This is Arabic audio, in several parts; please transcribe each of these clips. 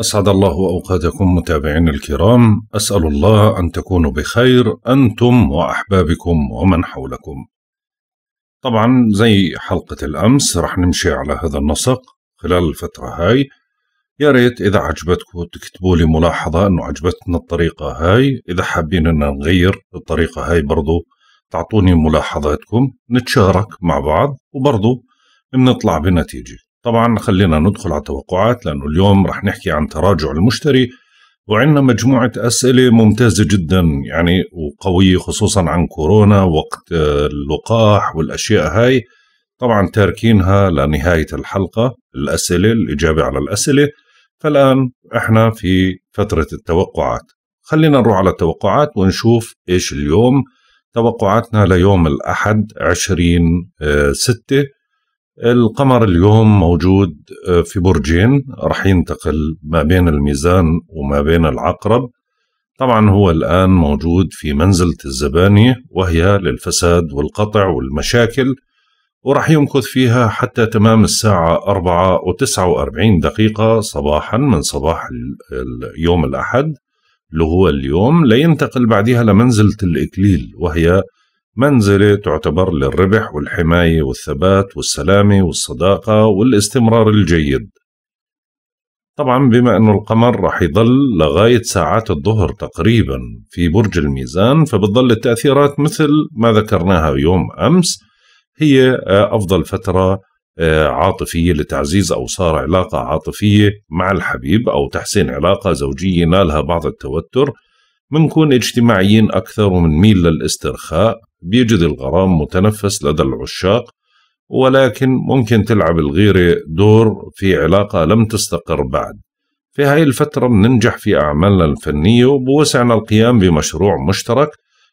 أسعد الله أوقاتكم متابعين الكرام أسأل الله أن تكونوا بخير أنتم وأحبابكم ومن حولكم طبعا زي حلقة الأمس رح نمشي على هذا النسق خلال الفترة هاي يا ريت إذا عجبتكم تكتبوا لي ملاحظة أنه عجبتنا الطريقة هاي إذا حابين أن نغير الطريقة هاي برضو تعطوني ملاحظاتكم نتشارك مع بعض وبرضو بنطلع بنتيجة طبعا خلينا ندخل على التوقعات لأنه اليوم رح نحكي عن تراجع المشتري وعندنا مجموعة أسئلة ممتازة جدا يعني وقوية خصوصا عن كورونا وقت آه، اللقاح والأشياء هاي طبعا تاركينها لنهاية الحلقة الأسئلة الإجابة على الأسئلة فالآن إحنا في فترة التوقعات خلينا نروح على التوقعات ونشوف إيش اليوم توقعاتنا ليوم الأحد 20 6 آه، القمر اليوم موجود آه، في برجين رح ينتقل ما بين الميزان وما بين العقرب طبعا هو الآن موجود في منزلة الزبانية وهي للفساد والقطع والمشاكل ورح يمكث فيها حتى تمام الساعة أربعة وتسعة وأربعين دقيقة صباحا من صباح يوم الأحد اللي هو اليوم لينتقل بعدها لمنزلة الإكليل وهي منزلة تعتبر للربح والحماية والثبات والسلامة والصداقة والاستمرار الجيد طبعا بما أنه القمر رح يضل لغاية ساعات الظهر تقريبا في برج الميزان فبتضل التأثيرات مثل ما ذكرناها يوم أمس هي آه، أفضل فترة آه، عاطفية لتعزيز أو صار علاقة عاطفية مع الحبيب أو تحسين علاقة زوجية نالها بعض التوتر منكون اجتماعيين أكثر ميل للاسترخاء بيجد الغرام متنفس لدى العشاق ولكن ممكن تلعب الغيرة دور في علاقة لم تستقر بعد في هاي الفترة بننجح في أعمالنا الفنية وبوسعنا القيام بمشروع مشترك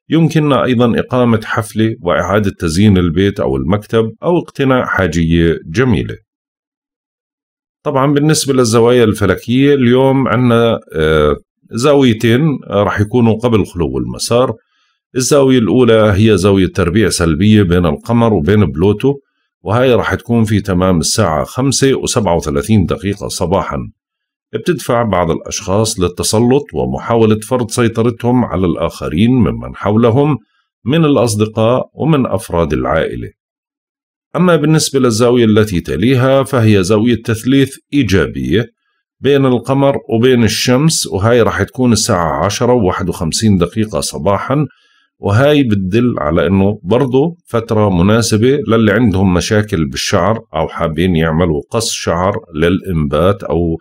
يمكننا أيضا إقامة حفلة وإعادة تزيين البيت أو المكتب أو اقتناء حاجية جميلة طبعا بالنسبة للزوايا الفلكية اليوم عندنا آه، زاويتين آه، رح يكونوا قبل خلو المسار الزاوية الأولى هي زاوية تربيع سلبية بين القمر وبين بلوتو وهي راح تكون في تمام الساعة 5 و37 دقيقة صباحا بتدفع بعض الأشخاص للتسلط ومحاولة فرض سيطرتهم على الآخرين ممن حولهم من الأصدقاء ومن أفراد العائلة أما بالنسبة للزاوية التي تليها فهي زاوية تثليث إيجابية بين القمر وبين الشمس وهي راح تكون الساعة 10 و51 دقيقة صباحاً وهي بتدل على انه برضه فتره مناسبه للي عندهم مشاكل بالشعر او حابين يعملوا قص شعر للانبات او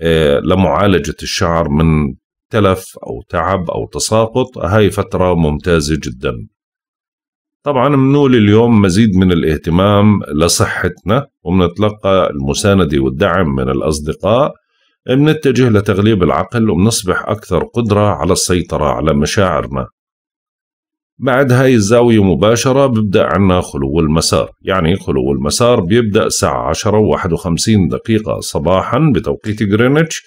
آه، لمعالجه الشعر من تلف او تعب او تساقط هاي فتره ممتازه جدا طبعا منول اليوم مزيد من الاهتمام لصحتنا ومنتلقى المساندة والدعم من الأصدقاء منتجه لتغليب العقل ومنصبح أكثر قدرة على السيطرة على مشاعرنا بعد هاي الزاوية مباشرة ببدأ عنا خلو المسار يعني خلو المسار بيبدأ الساعة 10 و 51 دقيقة صباحا بتوقيت جرينتش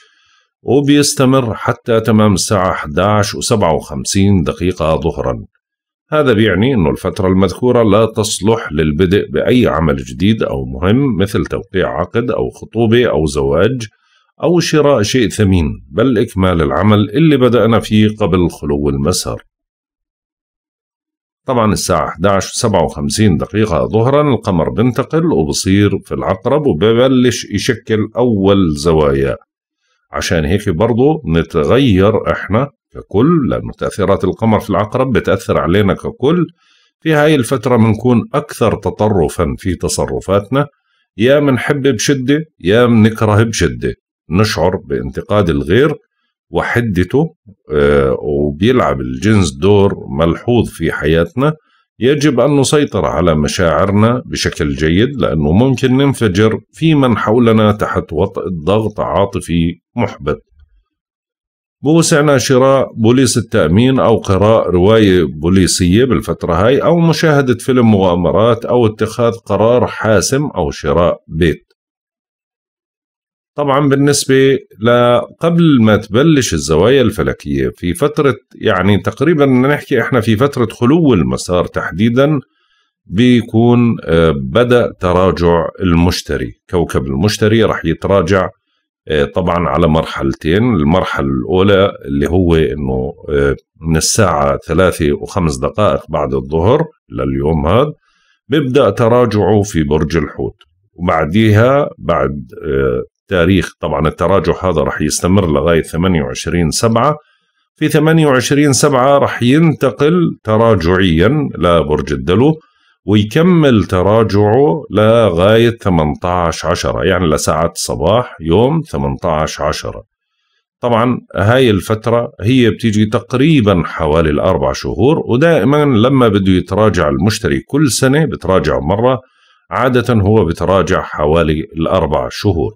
وبيستمر حتى تمام الساعة 11 و 57 دقيقة ظهرا هذا بيعني أن الفترة المذكورة لا تصلح للبدء بأي عمل جديد أو مهم مثل توقيع عقد أو خطوبة أو زواج أو شراء شيء ثمين بل إكمال العمل اللي بدأنا فيه قبل خلو المسار طبعا الساعة 11:57 دقيقة ظهرا القمر بنتقل وبصير في العقرب وببلش يشكل أول زوايا عشان هيك برضو نتغير احنا ككل لأنه تأثيرات القمر في العقرب بتأثر علينا ككل في هاي الفترة بنكون أكثر تطرفا في تصرفاتنا يا منحب بشدة يا منكره بشدة نشعر بانتقاد الغير وحدته آه، وبيلعب الجنس دور ملحوظ في حياتنا يجب أن نسيطر على مشاعرنا بشكل جيد لأنه ممكن ننفجر في من حولنا تحت وطئ ضغط عاطفي محبط بوسعنا شراء بوليس التأمين أو قراء رواية بوليسية بالفترة هاي أو مشاهدة فيلم مغامرات أو اتخاذ قرار حاسم أو شراء بيت طبعا بالنسبة لقبل ما تبلش الزوايا الفلكية في فترة يعني تقريبا نحكي احنا في فترة خلو المسار تحديدا بيكون آه، بدأ تراجع المشتري كوكب المشتري رح يتراجع آه، طبعا على مرحلتين المرحلة الأولى اللي هو أنه آه، من الساعة ثلاثة وخمس دقائق بعد الظهر لليوم هذا بيبدأ تراجعه في برج الحوت وبعديها بعد تاريخ طبعا التراجع هذا رح يستمر لغاية 28 سبعة في 28 سبعة رح ينتقل تراجعيا لبرج الدلو ويكمل تراجعه لغاية 18 عشرة يعني لساعة صباح يوم 18 عشرة طبعا هاي الفترة هي بتيجي تقريبا حوالي الأربع شهور ودائما لما بده يتراجع المشتري كل سنة بتراجع مرة عادة هو بتراجع حوالي الأربع شهور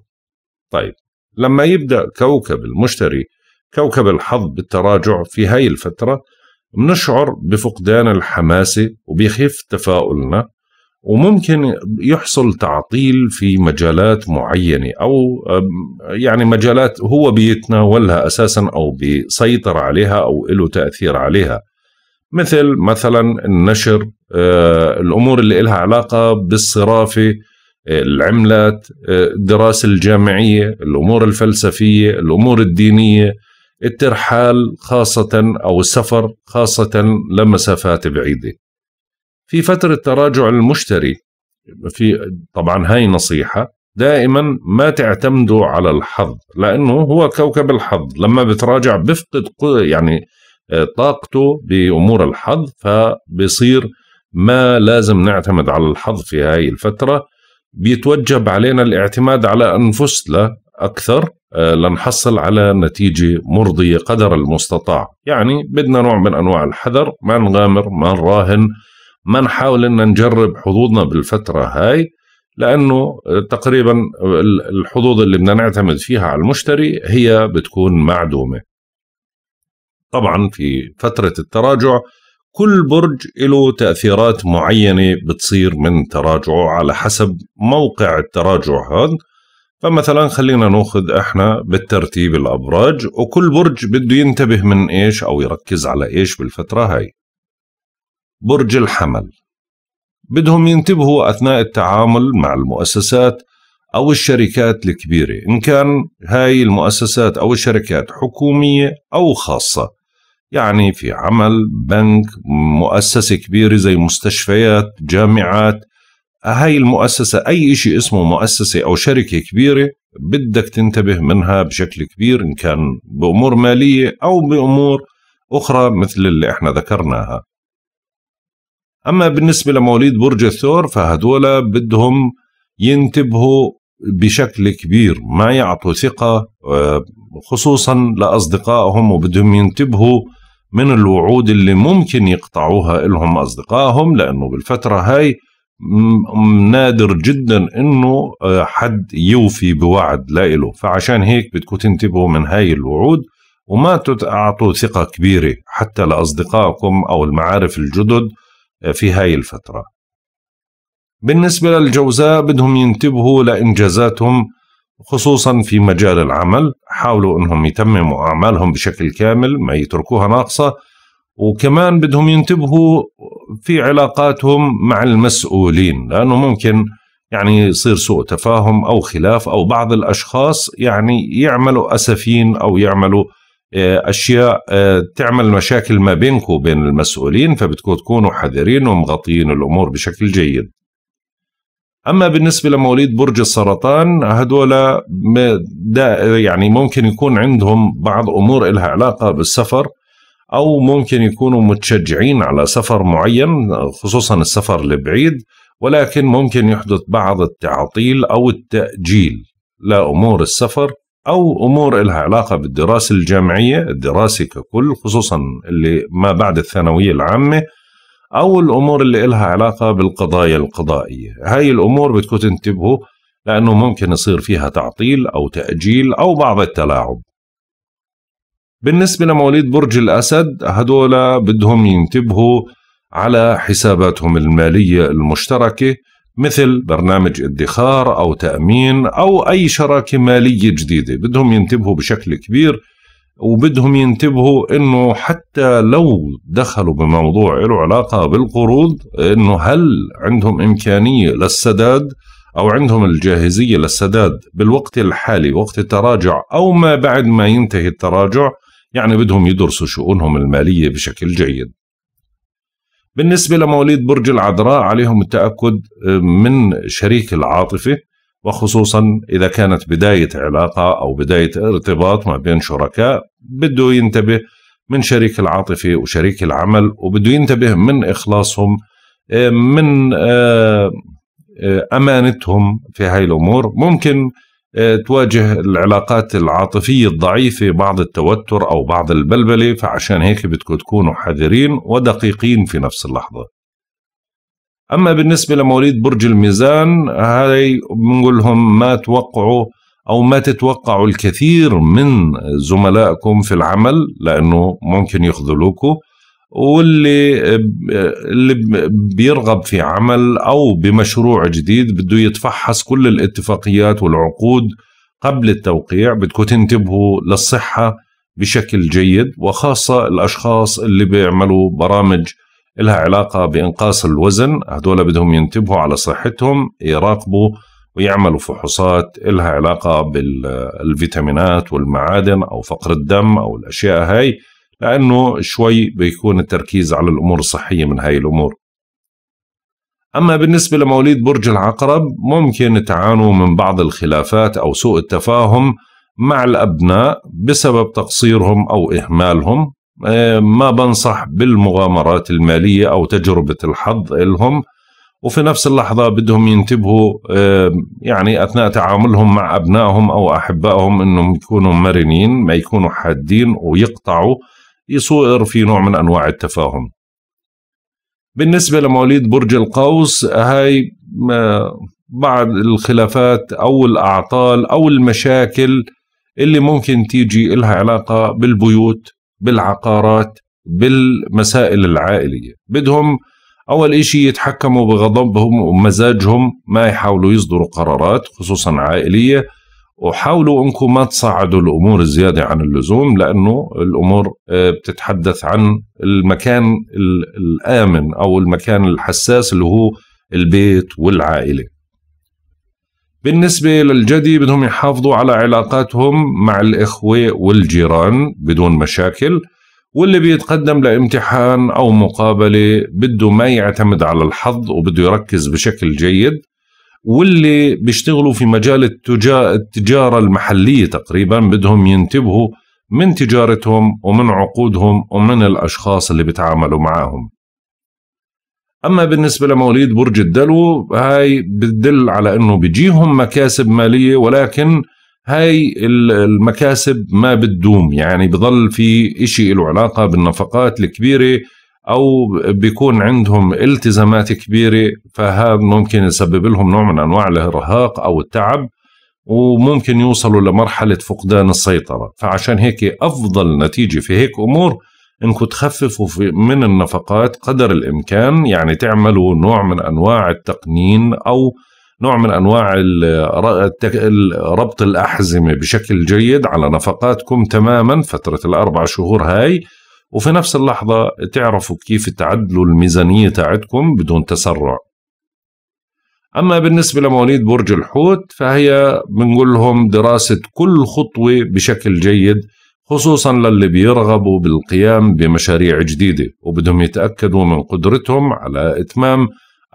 طيب لما يبدأ كوكب المشتري كوكب الحظ بالتراجع في هاي الفترة بنشعر بفقدان الحماسة وبيخف تفاؤلنا وممكن يحصل تعطيل في مجالات معينة أو يعني مجالات هو بيتناولها أساسا أو بيسيطر عليها أو له تأثير عليها مثل مثلا النشر آه، الأمور اللي لها علاقة بالصرافة العملات الدراسة الجامعية الأمور الفلسفية الأمور الدينية الترحال خاصة أو السفر خاصة لمسافات بعيدة في فترة تراجع المشتري في طبعا هاي نصيحة دائما ما تعتمدوا على الحظ لأنه هو كوكب الحظ لما بتراجع بفقد يعني طاقته بأمور الحظ فبصير ما لازم نعتمد على الحظ في هاي الفترة بيتوجب علينا الاعتماد على انفسنا اكثر آه، لنحصل على نتيجة مرضية قدر المستطاع يعني بدنا نوع من أنواع الحذر ما نغامر ما نراهن ما نحاول أن نجرب حظوظنا بالفترة هاي لأنه آه، تقريبا الحظوظ اللي بدنا نعتمد فيها على المشتري هي بتكون معدومة طبعا في فترة التراجع كل برج له تأثيرات معينة بتصير من تراجعه على حسب موقع التراجع هذا فمثلا خلينا ناخذ احنا بالترتيب الابراج وكل برج بده ينتبه من ايش او يركز على ايش بالفتره هاي برج الحمل بدهم ينتبهوا اثناء التعامل مع المؤسسات او الشركات الكبيره ان كان هاي المؤسسات او الشركات حكوميه او خاصه يعني في عمل بنك مؤسسة كبيرة زي مستشفيات جامعات هاي المؤسسة أي شيء اسمه مؤسسة أو شركة كبيرة بدك تنتبه منها بشكل كبير إن كان بأمور مالية أو بأمور أخرى مثل اللي إحنا ذكرناها أما بالنسبة لمواليد برج الثور فهدولا بدهم ينتبهوا بشكل كبير ما يعطوا ثقة آه، خصوصا لأصدقائهم وبدهم ينتبهوا من الوعود اللي ممكن يقطعوها لهم أصدقائهم لأنه بالفترة هاي نادر جدا انه آه، حد يوفي بوعد لإله فعشان هيك بدكم تنتبهوا من هاي الوعود وما تعطوا ثقة كبيرة حتى لأصدقائكم أو المعارف الجدد آه، في هاي الفترة بالنسبة للجوزاء بدهم ينتبهوا لإنجازاتهم خصوصا في مجال العمل حاولوا انهم يتمموا اعمالهم بشكل كامل ما يتركوها ناقصه وكمان بدهم ينتبهوا في علاقاتهم مع المسؤولين لانه ممكن يعني يصير سوء تفاهم او خلاف او بعض الاشخاص يعني يعملوا اسفين او يعملوا آه، اشياء آه، تعمل مشاكل ما بينكم وبين المسؤولين فبدكم تكونوا حذرين ومغطيين الامور بشكل جيد. اما بالنسبه لمواليد برج السرطان هدول يعني ممكن يكون عندهم بعض امور إلها علاقه بالسفر او ممكن يكونوا متشجعين على سفر معين خصوصا السفر البعيد ولكن ممكن يحدث بعض التعطيل او التاجيل لامور السفر او امور إلها علاقه بالدراسه الجامعيه الدراسه ككل خصوصا اللي ما بعد الثانويه العامه او الامور اللي لها علاقه بالقضايا القضائيه هاي الامور بدكم تنتبهوا لانه ممكن يصير فيها تعطيل او تاجيل او بعض التلاعب بالنسبه لمواليد برج الاسد هدول بدهم ينتبهوا على حساباتهم الماليه المشتركه مثل برنامج ادخار او تامين او اي شراكه ماليه جديده بدهم ينتبهوا بشكل كبير وبدهم ينتبهوا انه حتى لو دخلوا بموضوع له علاقه بالقروض انه هل عندهم امكانيه للسداد او عندهم الجاهزيه للسداد بالوقت الحالي وقت التراجع او ما بعد ما ينتهي التراجع يعني بدهم يدرسوا شؤونهم الماليه بشكل جيد. بالنسبه لمواليد برج العذراء عليهم التاكد آه، من شريك العاطفه وخصوصا إذا كانت بداية علاقة أو بداية ارتباط ما بين شركاء بده ينتبه من شريك العاطفي وشريك العمل وبده ينتبه من إخلاصهم آه، من آه، آه، أمانتهم في هاي الأمور ممكن تواجه العلاقات العاطفية الضعيفة بعض التوتر أو بعض البلبلة فعشان هيك بدكم تكونوا حذرين ودقيقين في نفس اللحظة أما بالنسبة لمواليد برج الميزان هاي بنقول لهم ما توقعوا أو ما تتوقعوا الكثير من زملائكم في العمل لأنه ممكن يخذلوكوا واللي اللي بيرغب في عمل أو بمشروع جديد بده يتفحص كل الاتفاقيات والعقود قبل التوقيع بدكم تنتبهوا للصحة بشكل جيد وخاصة الأشخاص اللي بيعملوا برامج لها علاقة بإنقاص الوزن هدول بدهم ينتبهوا على صحتهم يراقبوا ويعملوا فحوصات لها علاقة بالفيتامينات والمعادن أو فقر الدم أو الأشياء هاي لأنه شوي بيكون التركيز على الأمور الصحية من هاي الأمور أما بالنسبة لمواليد برج العقرب ممكن تعانوا من بعض الخلافات أو سوء التفاهم مع الأبناء بسبب تقصيرهم أو إهمالهم آه، ما بنصح بالمغامرات المالية أو تجربة الحظ إلهم وفي نفس اللحظة بدهم ينتبهوا آه، يعني أثناء تعاملهم مع أبنائهم أو أحبائهم أنهم يكونوا مرنين ما يكونوا حادين ويقطعوا يصور في نوع من أنواع التفاهم بالنسبة لمواليد برج القوس هاي آه، بعض الخلافات أو الأعطال أو المشاكل اللي ممكن تيجي إلها علاقة بالبيوت بالعقارات بالمسائل العائلية بدهم أول إشي يتحكموا بغضبهم ومزاجهم ما يحاولوا يصدروا قرارات خصوصا عائلية وحاولوا انكم ما تصعدوا الامور زياده عن اللزوم لانه الامور آه، بتتحدث عن المكان الامن او المكان الحساس اللي هو البيت والعائله. بالنسبة للجدي بدهم يحافظوا على علاقاتهم مع الإخوة والجيران بدون مشاكل واللي بيتقدم لامتحان أو مقابلة بده ما يعتمد على الحظ وبده يركز بشكل جيد واللي بيشتغلوا في مجال التجارة المحلية تقريبا بدهم ينتبهوا من تجارتهم ومن عقودهم ومن الأشخاص اللي بيتعاملوا معاهم اما بالنسبه لمواليد برج الدلو هاي بتدل على انه بيجيهم مكاسب ماليه ولكن هاي المكاسب ما بتدوم يعني بضل في إشي له علاقة بالنفقات الكبيرة أو بيكون عندهم التزامات كبيرة فهذا ممكن يسبب لهم نوع من أنواع الإرهاق أو التعب وممكن يوصلوا لمرحلة فقدان السيطرة فعشان هيك أفضل نتيجة في هيك أمور انكم تخففوا في من النفقات قدر الامكان يعني تعملوا نوع من انواع التقنين او نوع من انواع ربط الاحزمه بشكل جيد على نفقاتكم تماما فتره الاربع شهور هاي وفي نفس اللحظه تعرفوا كيف تعدلوا الميزانيه تاعتكم بدون تسرع. أما بالنسبة لمواليد برج الحوت فهي بنقول لهم دراسة كل خطوة بشكل جيد خصوصا للي بيرغبوا بالقيام بمشاريع جديدة وبدهم يتأكدوا من قدرتهم على إتمام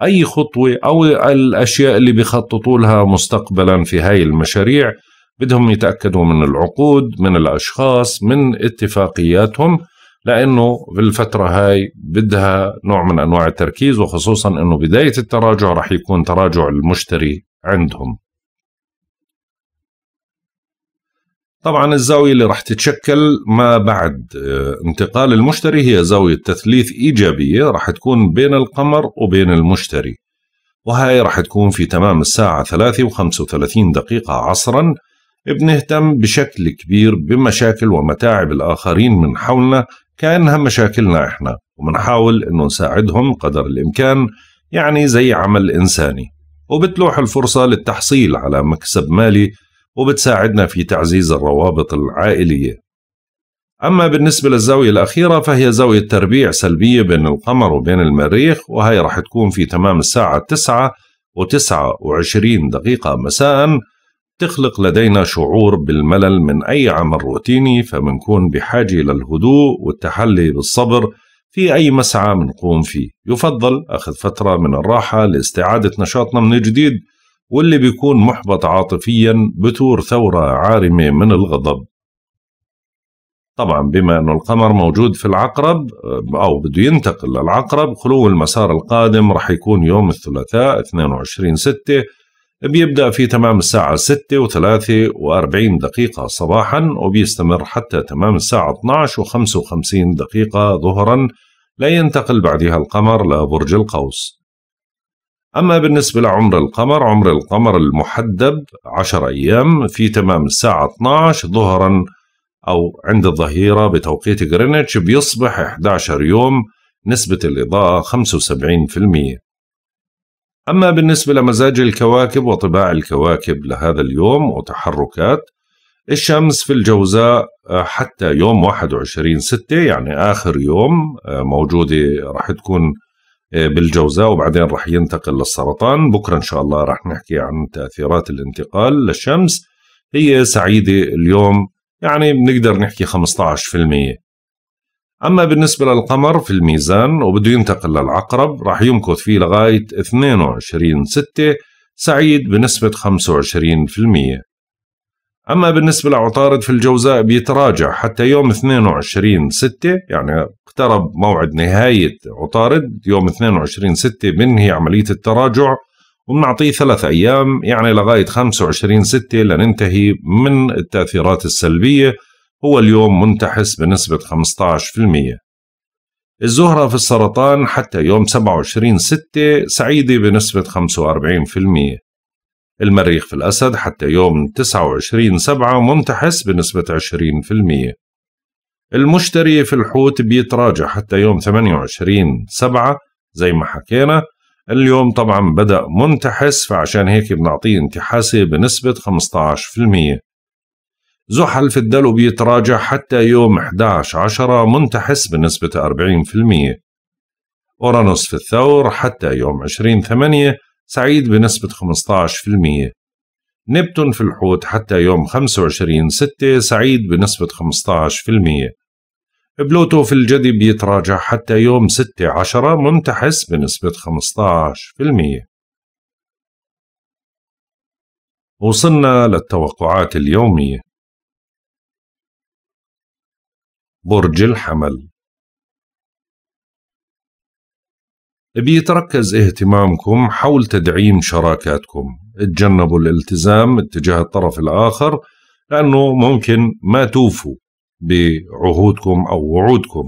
أي خطوة أو الأشياء اللي بيخططوا لها مستقبلا في هاي المشاريع بدهم يتأكدوا من العقود من الأشخاص من اتفاقياتهم لأنه بالفترة هاي بدها نوع من أنواع التركيز وخصوصا أنه بداية التراجع رح يكون تراجع المشتري عندهم طبعا الزاوية اللي راح تتشكل ما بعد آه، انتقال المشتري هي زاوية تثليث إيجابية راح تكون بين القمر وبين المشتري وهي راح تكون في تمام الساعة 3 و35 دقيقة عصرا بنهتم بشكل كبير بمشاكل ومتاعب الآخرين من حولنا كأنها مشاكلنا إحنا وبنحاول أنه نساعدهم قدر الإمكان يعني زي عمل إنساني وبتلوح الفرصة للتحصيل على مكسب مالي وبتساعدنا في تعزيز الروابط العائلية أما بالنسبة للزاوية الأخيرة فهي زاوية تربيع سلبية بين القمر وبين المريخ وهي راح تكون في تمام الساعة 9 وتسعة وعشرين دقيقة مساء تخلق لدينا شعور بالملل من أي عمل روتيني فمنكون بحاجة للهدوء والتحلي بالصبر في أي مسعى منقوم فيه يفضل أخذ فترة من الراحة لاستعادة نشاطنا من جديد واللي بيكون محبط عاطفيا بتور ثورة عارمة من الغضب طبعا بما أنه القمر موجود في العقرب آه، أو بده ينتقل للعقرب خلو المسار القادم رح يكون يوم الثلاثاء 22 6 بيبدأ في تمام الساعة 6 و 43 دقيقة صباحا وبيستمر حتى تمام الساعة 12 و 55 دقيقة ظهرا لا ينتقل بعدها القمر لبرج القوس أما بالنسبة لعمر القمر عمر القمر المحدب 10 أيام في تمام الساعة 12 ظهرا أو عند الظهيرة بتوقيت غرينتش بيصبح 11 يوم نسبة الإضاءة 75% أما بالنسبة لمزاج الكواكب وطباع الكواكب لهذا اليوم وتحركات الشمس في الجوزاء آه، حتى يوم 21 6 يعني آخر يوم آه، موجودة راح تكون آه، بالجوزاء وبعدين راح ينتقل للسرطان بكرة إن شاء الله راح نحكي عن تأثيرات الانتقال للشمس هي سعيدة اليوم يعني بنقدر نحكي 15% أما بالنسبة للقمر في الميزان وبده ينتقل للعقرب راح يمكث فيه لغاية 22 6 سعيد بنسبة 25% أما بالنسبة لعطارد في الجوزاء بيتراجع حتى يوم 22 6 يعني اقترب موعد نهاية عطارد يوم 22 6 بنهي عملية التراجع وبنعطيه ثلاث أيام يعني لغاية 25 6 لننتهي من التأثيرات السلبية هو اليوم منتحس بنسبة 15% الزهرة في السرطان حتى يوم 27 6 سعيدة بنسبة 45% المريخ في الأسد حتى يوم 29 سبعة منتحس بنسبة 20% المشتري في الحوت بيتراجع حتى يوم 28 سبعة زي ما حكينا اليوم طبعا بدأ منتحس فعشان هيك بنعطيه انتحاسي بنسبة 15% زحل في الدلو بيتراجع حتى يوم 11 عشرة منتحس بنسبة 40% أورانوس في الثور حتى يوم 20 ثمانية سعيد بنسبة 15% نبتون في الحوت حتى يوم 25 6 سعيد بنسبة 15% بلوتو في الجدي بيتراجع حتى يوم 6 10 ممتحس بنسبة 15% وصلنا للتوقعات اليومية برج الحمل بيتركز اهتمامكم حول تدعيم شراكاتكم تجنبوا الالتزام اتجاه الطرف الآخر لأنه ممكن ما توفوا بعهودكم أو وعودكم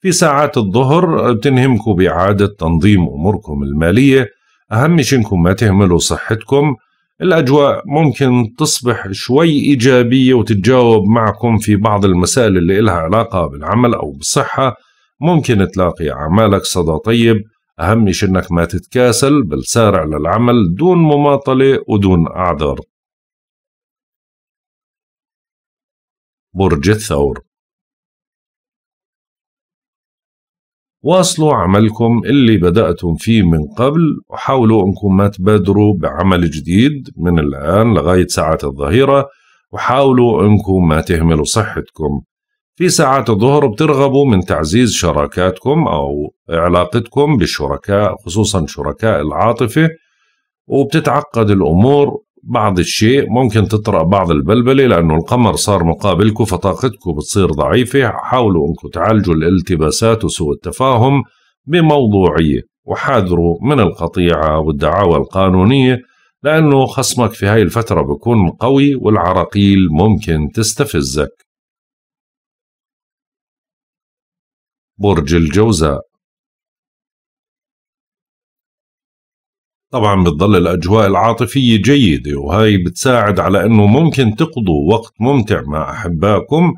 في ساعات الظهر بتنهمكم بإعادة تنظيم أموركم المالية أهم شيء إنكم ما تهملوا صحتكم الأجواء ممكن تصبح شوي إيجابية وتتجاوب معكم في بعض المسائل اللي إلها علاقة بالعمل أو بالصحة ممكن تلاقي أعمالك صدى طيب أهم شيء إنك ما تتكاسل بل سارع للعمل دون مماطلة ودون أعذار برج الثور واصلوا عملكم اللي بدأتم فيه من قبل وحاولوا أنكم ما تبادروا بعمل جديد من الآن لغاية ساعة الظهيرة وحاولوا أنكم ما تهملوا صحتكم في ساعات الظهر بترغبوا من تعزيز شراكاتكم أو علاقتكم بالشركاء خصوصا شركاء العاطفة وبتتعقد الأمور بعض الشيء ممكن تطرأ بعض البلبلة لأنه القمر صار مقابلكم فطاقتكم بتصير ضعيفة حاولوا أنكم تعالجوا الالتباسات وسوء التفاهم بموضوعية وحاذروا من القطيعة والدعاوى القانونية لأنه خصمك في هاي الفترة بيكون قوي والعراقيل ممكن تستفزك برج الجوزاء طبعا بتضل الأجواء العاطفية جيدة وهي بتساعد على أنه ممكن تقضوا وقت ممتع مع أحبائكم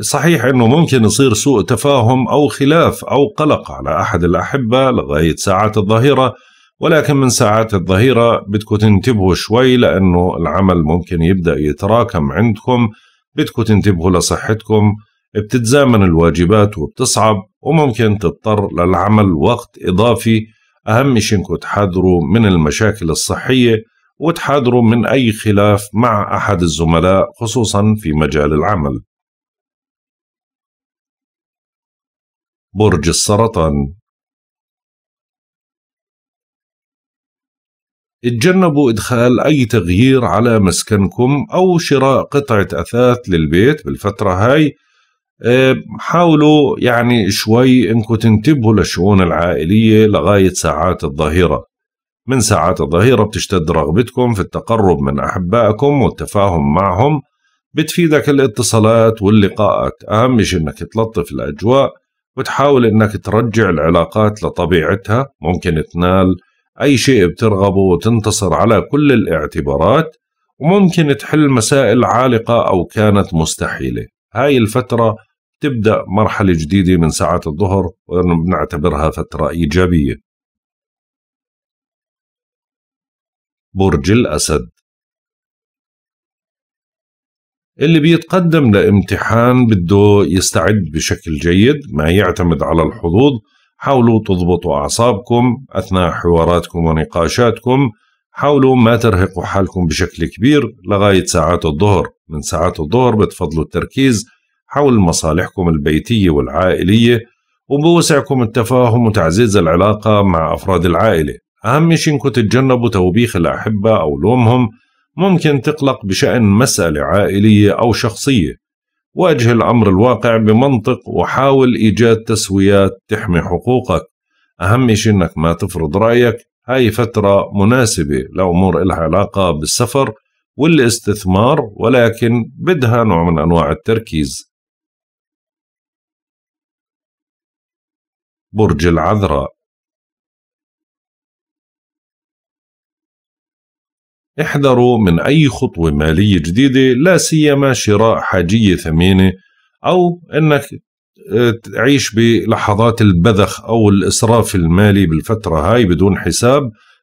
صحيح أنه ممكن يصير سوء تفاهم أو خلاف أو قلق على أحد الأحبة لغاية ساعات الظهيرة ولكن من ساعات الظهيرة بدكم تنتبهوا شوي لأنه العمل ممكن يبدأ يتراكم عندكم بدكم تنتبهوا لصحتكم بتتزامن الواجبات وبتصعب وممكن تضطر للعمل وقت إضافي أهم شيء إنكم تحاذروا من المشاكل الصحية وتحاذروا من أي خلاف مع أحد الزملاء خصوصا في مجال العمل برج السرطان اتجنبوا إدخال أي تغيير على مسكنكم أو شراء قطعة أثاث للبيت بالفترة هاي آه، حاولوا يعني شوي انكم تنتبهوا للشؤون العائلية لغاية ساعات الظهيرة من ساعات الظهيرة بتشتد رغبتكم في التقرب من أحبائكم والتفاهم معهم بتفيدك الاتصالات واللقاءات أهم شيء إنك تلطف الأجواء وتحاول إنك ترجع العلاقات لطبيعتها ممكن تنال أي شيء بترغبه وتنتصر على كل الاعتبارات وممكن تحل مسائل عالقة أو كانت مستحيلة هاي الفترة تبدأ مرحلة جديدة من ساعات الظهر ونعتبرها فترة إيجابية برج الأسد اللي بيتقدم لامتحان بده يستعد بشكل جيد ما يعتمد على الحظوظ حاولوا تضبطوا أعصابكم أثناء حواراتكم ونقاشاتكم حاولوا ما ترهقوا حالكم بشكل كبير لغاية ساعات الظهر من ساعات الظهر بتفضلوا التركيز حول مصالحكم البيتية والعائلية وبوسعكم التفاهم وتعزيز العلاقة مع أفراد العائلة أهم شيء إنكم تتجنبوا توبيخ الأحبة أو لومهم ممكن تقلق بشأن مسألة عائلية أو شخصية واجه الأمر الواقع بمنطق وحاول إيجاد تسويات تحمي حقوقك أهم شيء إنك ما تفرض رأيك هاي فترة مناسبة لأمور إلها علاقة بالسفر والاستثمار ولكن بدها نوع من أنواع التركيز برج العذراء احذروا من أي خطوة مالية جديدة لا سيما شراء حاجية ثمينة أو أنك أه، تعيش بلحظات البذخ أو الإسراف المالي بالفترة هاي بدون حساب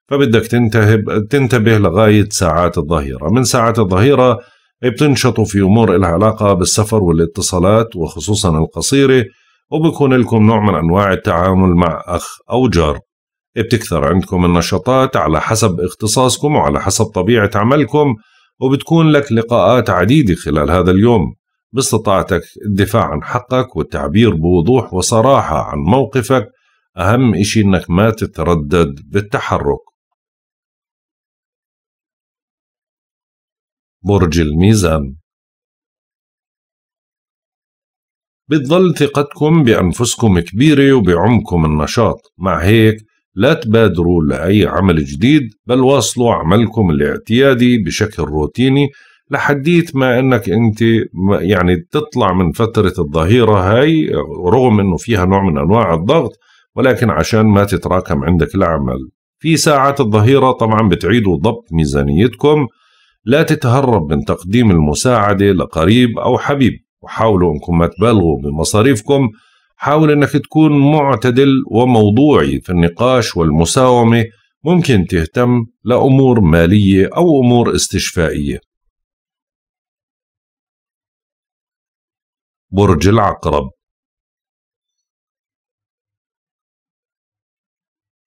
فبدك تنتهب تنتبه لغاية ساعات الظهيرة من ساعات الظهيرة بتنشطوا في أمور لها علاقة بالسفر والاتصالات وخصوصا القصيرة وبكون لكم نوع من أنواع التعامل مع أخ أو جار بتكثر عندكم النشاطات على حسب اختصاصكم وعلى حسب طبيعة عملكم وبتكون لك لقاءات عديدة خلال هذا اليوم باستطاعتك الدفاع عن حقك والتعبير بوضوح وصراحة عن موقفك أهم إشي إنك ما تتردد بالتحرك برج الميزان بتظل ثقتكم بأنفسكم كبيرة وبعمكم النشاط مع هيك لا تبادروا لأي عمل جديد بل واصلوا عملكم الاعتيادي بشكل روتيني لحديت ما انك انت يعني تطلع من فتره الظهيره هاي رغم انه فيها نوع من انواع الضغط ولكن عشان ما تتراكم عندك العمل في ساعات الظهيره طبعا بتعيدوا ضبط ميزانيتكم لا تتهرب من تقديم المساعده لقريب او حبيب وحاولوا انكم ما تبالغوا بمصاريفكم حاول انك تكون معتدل وموضوعي في النقاش والمساومه ممكن تهتم لامور ماليه او امور استشفائيه برج العقرب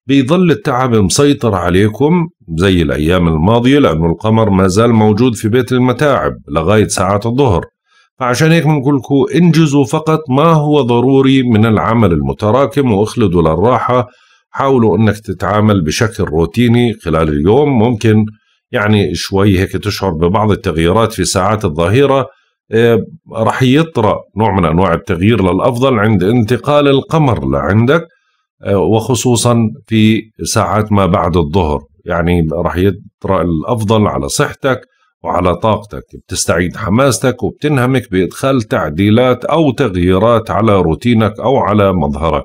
بيظل التعب مسيطر عليكم زي الأيام الماضية لأنه القمر ما زال موجود في بيت المتاعب لغاية ساعات الظهر فعشان هيك بنقول لكم انجزوا فقط ما هو ضروري من العمل المتراكم واخلدوا للراحة حاولوا انك تتعامل بشكل روتيني خلال اليوم ممكن يعني شوي هيك تشعر ببعض التغييرات في ساعات الظهيرة آه، رح يطرأ نوع من أنواع التغيير للأفضل عند انتقال القمر لعندك آه، وخصوصا في ساعات ما بعد الظهر يعني رح يطرأ الأفضل على صحتك وعلى طاقتك بتستعيد حماستك وبتنهمك بإدخال تعديلات أو تغييرات على روتينك أو على مظهرك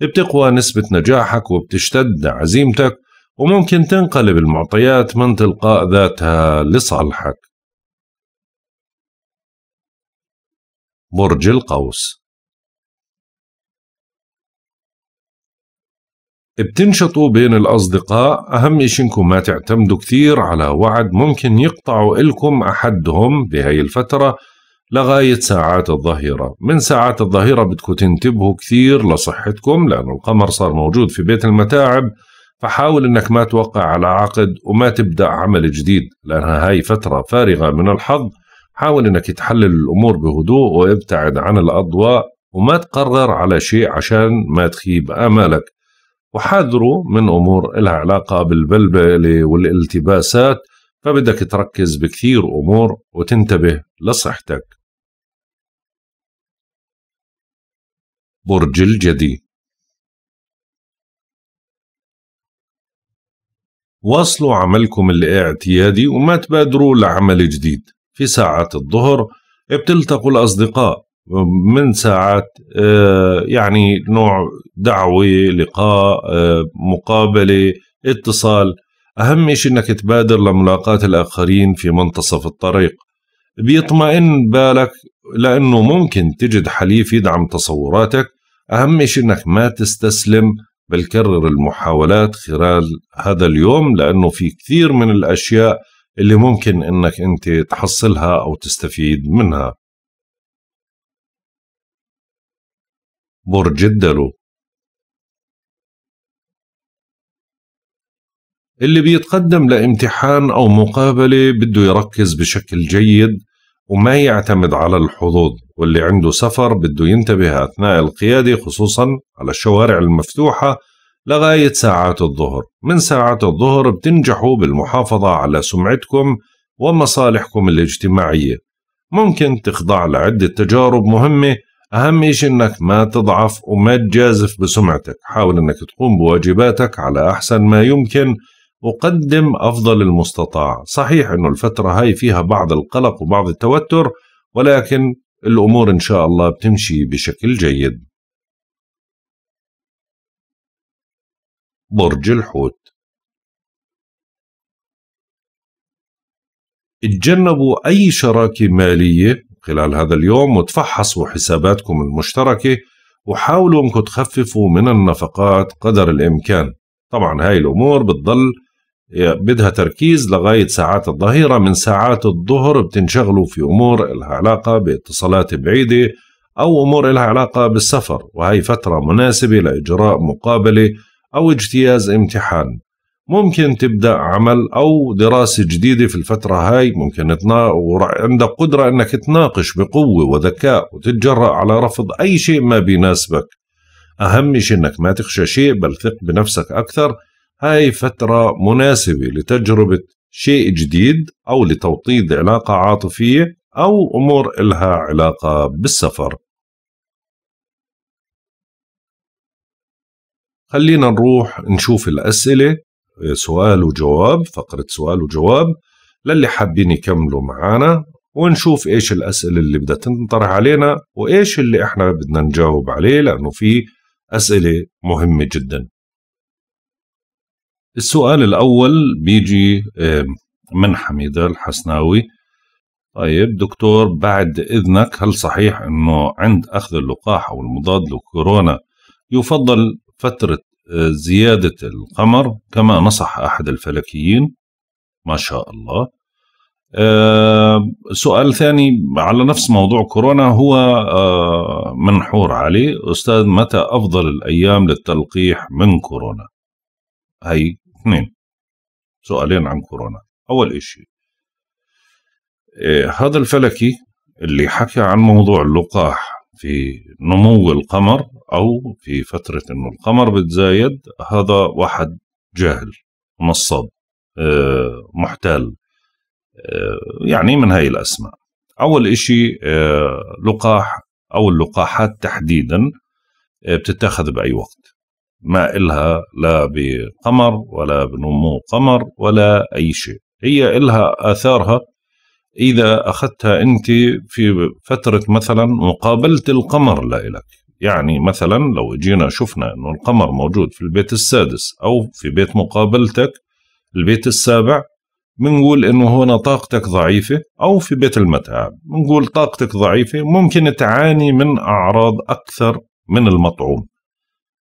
بتقوى نسبة نجاحك وبتشتد عزيمتك وممكن تنقلب المعطيات من تلقاء ذاتها لصالحك برج القوس بتنشطوا بين الأصدقاء أهم إشي إنكم ما تعتمدوا كثير على وعد ممكن يقطعوا إلكم أحدهم بهاي الفترة لغاية ساعات الظهيرة من ساعات الظهيرة بدكم تنتبهوا كثير لصحتكم لأنه القمر صار موجود في بيت المتاعب فحاول انك ما توقع على عقد وما تبدأ عمل جديد لأنها هاي فترة فارغة من الحظ حاول انك تحلل الامور بهدوء وابتعد عن الاضواء وما تقرر على شيء عشان ما تخيب امالك وحذروا من امور لها علاقه بالبلبله والالتباسات فبدك تركز بكثير امور وتنتبه لصحتك. برج الجدي واصلوا عملكم الاعتيادي وما تبادروا لعمل جديد في ساعات الظهر بتلتقوا الأصدقاء من ساعات آه، يعني نوع دعوة لقاء آه، مقابلة اتصال أهم شيء أنك تبادر لملاقاة الآخرين في منتصف الطريق بيطمئن بالك لأنه ممكن تجد حليف يدعم تصوراتك أهم شيء أنك ما تستسلم بل كرر المحاولات خلال هذا اليوم لأنه في كثير من الأشياء اللي ممكن انك انت تحصلها او تستفيد منها برج الدلو اللي بيتقدم لامتحان أو مقابلة بده يركز بشكل جيد وما يعتمد على الحظوظ واللي عنده سفر بده ينتبه أثناء القيادة خصوصا على الشوارع المفتوحة لغاية ساعات الظهر من ساعات الظهر بتنجحوا بالمحافظة على سمعتكم ومصالحكم الاجتماعية ممكن تخضع لعدة تجارب مهمة أهم شيء أنك ما تضعف وما تجازف بسمعتك حاول أنك تقوم بواجباتك على أحسن ما يمكن وقدم أفضل المستطاع صحيح أنه الفترة هاي فيها بعض القلق وبعض التوتر ولكن الأمور إن شاء الله بتمشي بشكل جيد برج الحوت اتجنبوا أي شراكة مالية خلال هذا اليوم وتفحصوا حساباتكم المشتركة وحاولوا أنكم تخففوا من النفقات قدر الإمكان طبعا هاي الأمور بتضل بدها تركيز لغاية ساعات الظهيرة من ساعات الظهر بتنشغلوا في أمور إلها علاقة باتصالات بعيدة أو أمور إلها علاقة بالسفر وهي فترة مناسبة لإجراء مقابلة أو اجتياز امتحان ممكن تبدأ عمل أو دراسة جديدة في الفترة هاي ممكن عندك قدرة أنك تناقش بقوة وذكاء وتتجرأ على رفض أي شيء ما بيناسبك أهم شيء أنك ما تخشى شيء بل ثق بنفسك أكثر هاي فترة مناسبة لتجربة شيء جديد أو لتوطيد علاقة عاطفية أو أمور إلها علاقة بالسفر خلينا نروح نشوف الأسئلة سؤال وجواب فقرة سؤال وجواب للي حابين يكملوا معانا ونشوف ايش الأسئلة اللي بدها تنطرح علينا وايش اللي احنا بدنا نجاوب عليه لأنه في أسئلة مهمة جدا السؤال الأول بيجي من حميدة الحسناوي طيب دكتور بعد إذنك هل صحيح أنه عند أخذ اللقاح أو المضاد لكورونا يفضل فترة آه، زيادة القمر كما نصح أحد الفلكيين ما شاء الله آه، سؤال ثاني على نفس موضوع كورونا هو آه، منحور عليه أستاذ متى أفضل الأيام للتلقيح من كورونا هاي اثنين سؤالين عن كورونا أول إشي هذا الفلكي اللي حكى عن موضوع اللقاح في نمو القمر أو في فترة أنه القمر بتزايد هذا واحد جاهل نصاب آه، محتال آه، يعني من هاي الأسماء أول إشي آه، لقاح أو اللقاحات تحديدا بتتاخذ بأي وقت ما إلها لا بقمر ولا بنمو قمر ولا أي شيء هي إلها آثارها إذا أخذتها أنت في فترة مثلا مقابلة القمر لإلك يعني مثلا لو جينا شفنا أنه القمر موجود في البيت السادس أو في بيت مقابلتك البيت السابع بنقول انه هنا طاقتك ضعيفة او في بيت المتاعب بنقول طاقتك ضعيفة ممكن تعاني من اعراض اكثر من المطعوم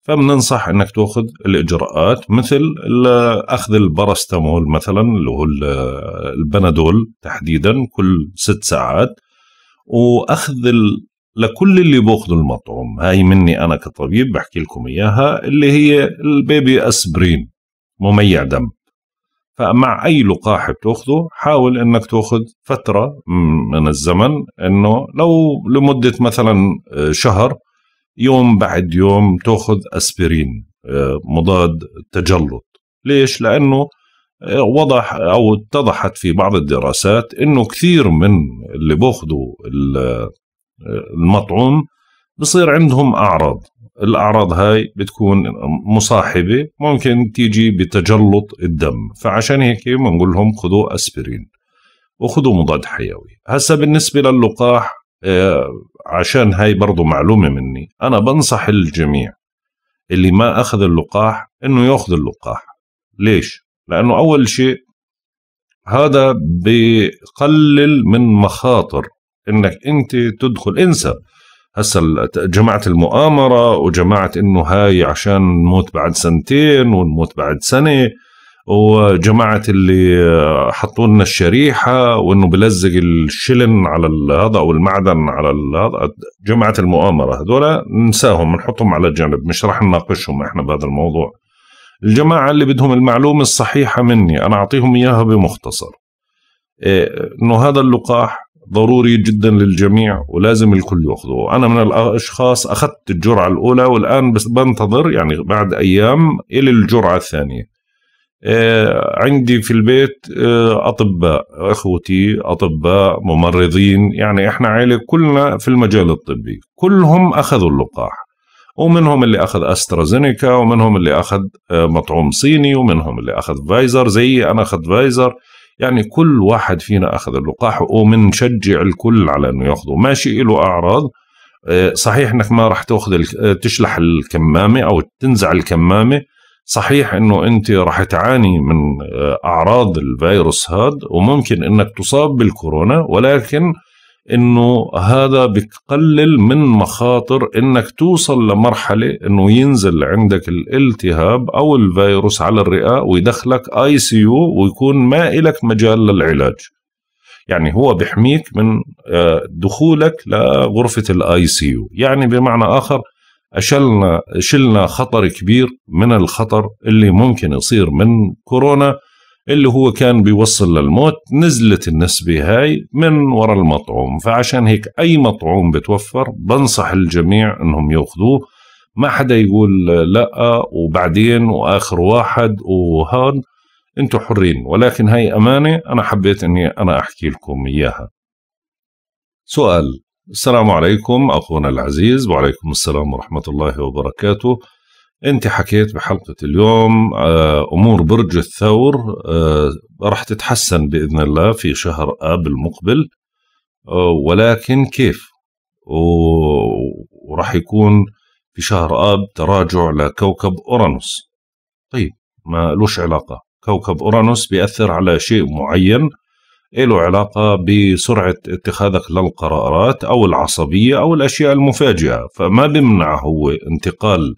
فبننصح انك تاخذ الاجراءات مثل اخذ البراستامول مثلا اللي هو البنادول تحديدا كل ست ساعات واخذ لكل اللي بياخذوا المطعوم هاي مني انا كطبيب بحكي لكم اياها اللي هي البيبي اسبرين مميع دم فمع اي لقاح بتاخذه حاول انك تاخذ فتره من الزمن انه لو لمده مثلا آه، شهر يوم بعد يوم تاخذ اسبرين آه، مضاد تجلط ليش لانه آه، وضح او اتضحت في بعض الدراسات انه كثير من اللي بياخذوا المطعوم آه، بصير عندهم اعراض الاعراض هاي بتكون مصاحبه ممكن تيجي بتجلط الدم فعشان هيك بنقول لهم خذوا اسبرين وخذوا مضاد حيوي هسا بالنسبه للقاح عشان هاي برضو معلومة مني أنا بنصح الجميع اللي ما أخذ اللقاح إنه يأخذ اللقاح ليش؟ لأنه أول شيء هذا بقلل من مخاطر انك انت تدخل انسى هسا جماعه المؤامره وجماعه انه هاي عشان نموت بعد سنتين ونموت بعد سنه وجماعه اللي حطوا لنا الشريحه وانه بلزق الشلن على هذا او المعدن على هذا جماعه المؤامره هذول ننساهم بنحطهم على جنب مش راح نناقشهم احنا بهذا الموضوع الجماعه اللي بدهم المعلومه الصحيحه مني انا اعطيهم اياها بمختصر إيه انه هذا اللقاح ضروري جدا للجميع ولازم الكل ياخذه انا من الاشخاص اخذت الجرعه الاولى والان بس بنتظر يعني بعد ايام الى الجرعه الثانيه آه، عندي في البيت آه، اطباء اخوتي اطباء ممرضين يعني احنا عائله كلنا في المجال الطبي كلهم اخذوا اللقاح ومنهم اللي اخذ استرازينيكا ومنهم اللي اخذ آه، مطعوم صيني ومنهم اللي اخذ فايزر زي انا اخذ فايزر يعني كل واحد فينا اخذ اللقاح ومنشجع الكل على انه ياخذه ماشي له اعراض صحيح انك ما راح تاخذ تشلح الكمامه او تنزع الكمامه صحيح انه انت راح تعاني من آه، اعراض الفيروس هذا وممكن انك تصاب بالكورونا ولكن انه هذا بقلل من مخاطر انك توصل لمرحله انه ينزل عندك الالتهاب او الفيروس على الرئه ويدخلك اي سي يو ويكون ما إلك مجال للعلاج يعني هو بيحميك من آه، دخولك لغرفه الاي سي يو يعني بمعنى اخر شلنا شلنا خطر كبير من الخطر اللي ممكن يصير من كورونا اللي هو كان بيوصل للموت نزلت النسبة هاي من وراء المطعوم فعشان هيك أي مطعوم بتوفر بنصح الجميع أنهم يأخذوه ما حدا يقول لا وبعدين وآخر واحد وهون أنتم حرين ولكن هاي أمانة أنا حبيت أني أنا أحكي لكم إياها سؤال السلام عليكم أخونا العزيز وعليكم السلام ورحمة الله وبركاته أنت حكيت بحلقة اليوم آه، أمور برج الثور آه، راح تتحسن بإذن الله في شهر آب المقبل آه، ولكن كيف وراح يكون في شهر آب تراجع لكوكب أورانوس طيب ما لوش علاقة كوكب أورانوس بيأثر على شيء معين إيه له علاقة بسرعة اتخاذك للقرارات أو العصبية أو الأشياء المفاجئة فما بمنع هو انتقال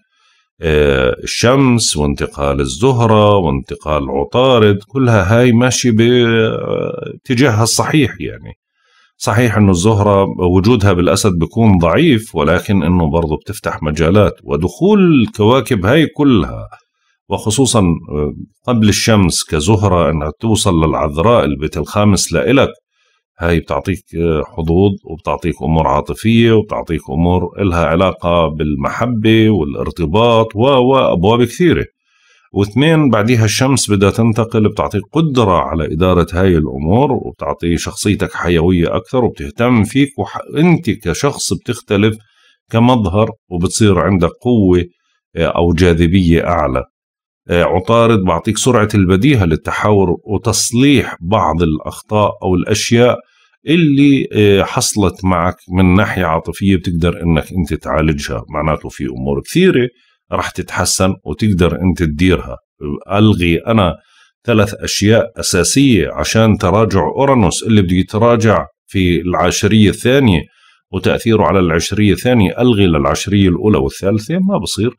آه، الشمس وانتقال الزهرة وانتقال عطارد كلها هاي ماشي باتجاهها آه، الصحيح يعني صحيح انه الزهرة وجودها بالأسد بيكون ضعيف ولكن انه برضه بتفتح مجالات ودخول الكواكب هاي كلها وخصوصا آه، قبل الشمس كزهرة أنها توصل للعذراء البيت الخامس لإلك هاي بتعطيك آه، حظوظ وبتعطيك أمور عاطفية وبتعطيك أمور إلها علاقة بالمحبة والارتباط وأبواب كثيرة واثنين بعديها الشمس بدها تنتقل بتعطيك قدرة على إدارة هاي الأمور وبتعطي شخصيتك حيوية أكثر وبتهتم فيك وأنت كشخص بتختلف كمظهر وبتصير عندك قوة آه، أو جاذبية أعلى آه، عطارد بعطيك سرعة البديهة للتحاور وتصليح بعض الأخطاء أو الأشياء اللي آه، حصلت معك من ناحية عاطفية بتقدر أنك أنت تعالجها معناته في أمور كثيرة راح تتحسن وتقدر أنت تديرها ألغي أنا ثلاث أشياء أساسية عشان تراجع أورانوس اللي بده يتراجع في العشرية الثانية وتأثيره على العشرية الثانية ألغي للعشرية الأولى والثالثة ما بصير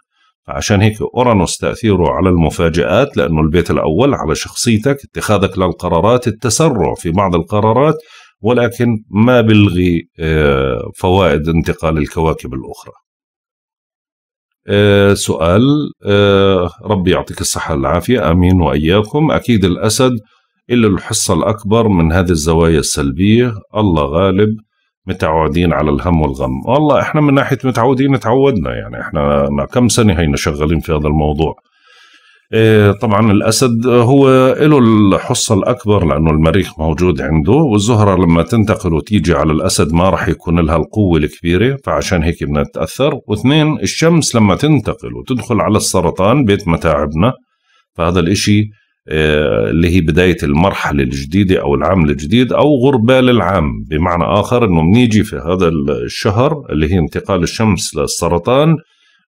عشان هيك اورانوس تاثيره على المفاجات لانه البيت الاول على شخصيتك اتخاذك للقرارات التسرع في بعض القرارات ولكن ما بلغي آه، فوائد انتقال الكواكب الاخرى آه، سؤال آه، ربي يعطيك الصحة والعافية أمين وإياكم أكيد الأسد إلا الحصة الأكبر من هذه الزوايا السلبية الله غالب متعودين على الهم والغم والله احنا من ناحيه متعودين تعودنا يعني احنا كم سنه هينا شغالين في هذا الموضوع إيه، طبعا الاسد هو له الحصه الاكبر لانه المريخ موجود عنده والزهره لما تنتقل وتيجي على الاسد ما راح يكون لها القوه الكبيره فعشان هيك بنتاثر واثنين الشمس لما تنتقل وتدخل على السرطان بيت متاعبنا فهذا الاشي آه، اللي هي بداية المرحلة الجديدة أو العام الجديد أو غربال العام بمعنى آخر أنه بنيجي في هذا الشهر اللي هي انتقال الشمس للسرطان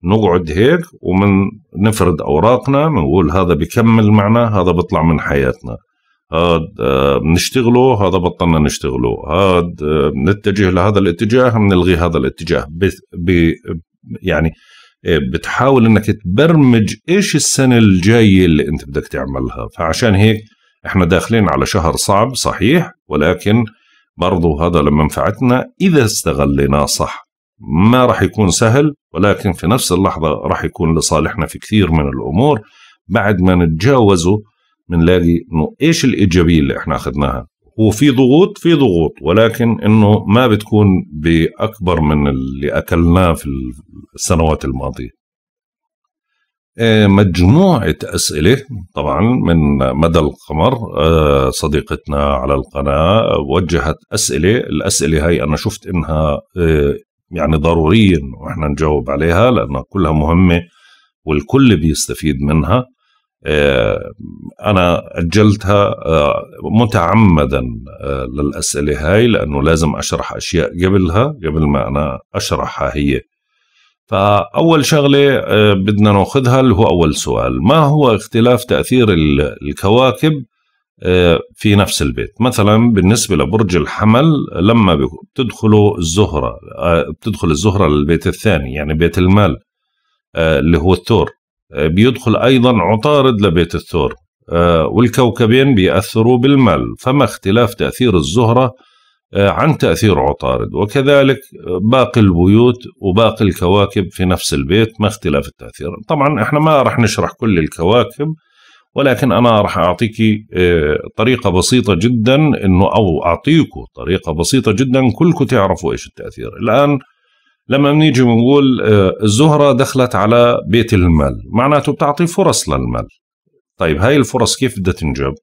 نقعد هيك ومن نفرد أوراقنا بنقول هذا بكمل معنا هذا بيطلع من حياتنا هذا آه، بنشتغله هذا بطلنا نشتغله هذا آه، بنتجه لهذا الاتجاه بنلغي هذا الاتجاه بي ب... يعني بتحاول انك تبرمج ايش السنه الجايه اللي انت بدك تعملها فعشان هيك احنا داخلين على شهر صعب صحيح ولكن برضو هذا لمنفعتنا اذا استغليناه صح ما راح يكون سهل ولكن في نفس اللحظه راح يكون لصالحنا في كثير من الامور بعد ما نتجاوزه بنلاقي انه ايش الايجابيه اللي احنا اخذناها هو في ضغوط في ضغوط ولكن انه ما بتكون باكبر من اللي اكلناه في السنوات الماضيه آه، مجموعة أسئلة طبعا من مدى القمر آه، صديقتنا على القناة وجهت أسئلة الأسئلة هاي أنا شفت إنها آه، يعني ضروريا وإحنا نجاوب عليها لأنها كلها مهمة والكل بيستفيد منها آه، انا اجلتها آه، متعمدا آه، للاسئله هاي لانه لازم اشرح اشياء قبلها قبل ما انا اشرحها هي فاول شغله بدنا ناخذها اللي هو اول سؤال ما هو اختلاف تاثير الكواكب في نفس البيت مثلا بالنسبة لبرج الحمل لما بتدخلوا الزهرة بتدخل الزهرة للبيت الثاني يعني بيت المال اللي هو الثور بيدخل أيضا عطارد لبيت الثور آه، والكوكبين بيأثروا بالمل فما اختلاف تأثير الزهرة آه، عن تأثير عطارد وكذلك آه، باقي البيوت وباقي الكواكب في نفس البيت ما اختلاف التأثير طبعا احنا ما راح نشرح كل الكواكب ولكن أنا راح أعطيك طريقة بسيطة جدا أنه أو أعطيكم طريقة بسيطة جدا كلكم تعرفوا إيش التأثير الآن لما بنيجي بنقول آه، الزهرة دخلت على بيت المال معناته بتعطي فرص للمال طيب هاي الفرص كيف بدها تنجب